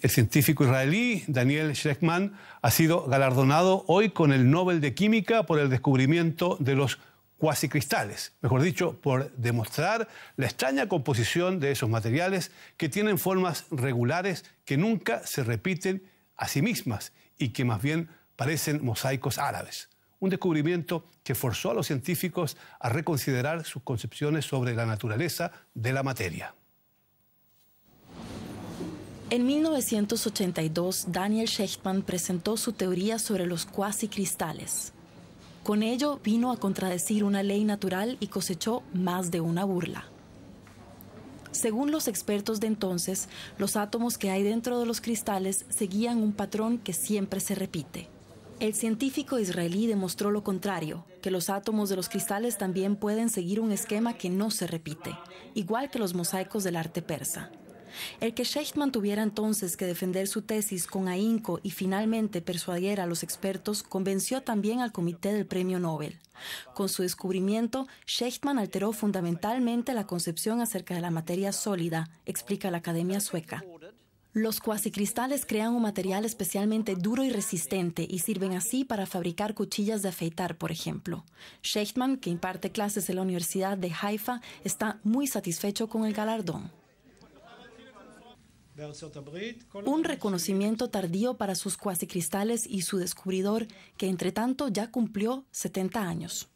El científico israelí Daniel Shekman ha sido galardonado hoy con el Nobel de Química por el descubrimiento de los cuasicristales, mejor dicho, por demostrar la extraña composición de esos materiales que tienen formas regulares que nunca se repiten a sí mismas y que más bien parecen mosaicos árabes. Un descubrimiento que forzó a los científicos a reconsiderar sus concepciones sobre la naturaleza de la materia. En 1982, Daniel Shechtman presentó su teoría sobre los cuasicristales. Con ello vino a contradecir una ley natural y cosechó más de una burla. Según los expertos de entonces, los átomos que hay dentro de los cristales seguían un patrón que siempre se repite. El científico israelí demostró lo contrario, que los átomos de los cristales también pueden seguir un esquema que no se repite, igual que los mosaicos del arte persa. El que Shechtman tuviera entonces que defender su tesis con ahínco y finalmente persuadiera a los expertos convenció también al comité del premio Nobel. Con su descubrimiento, Shechtman alteró fundamentalmente la concepción acerca de la materia sólida, explica la Academia Sueca. Los cuasicristales crean un material especialmente duro y resistente y sirven así para fabricar cuchillas de afeitar, por ejemplo. Schechtman, que imparte clases en la Universidad de Haifa, está muy satisfecho con el galardón. Un reconocimiento tardío para sus cuasicristales y su descubridor, que entre tanto ya cumplió 70 años.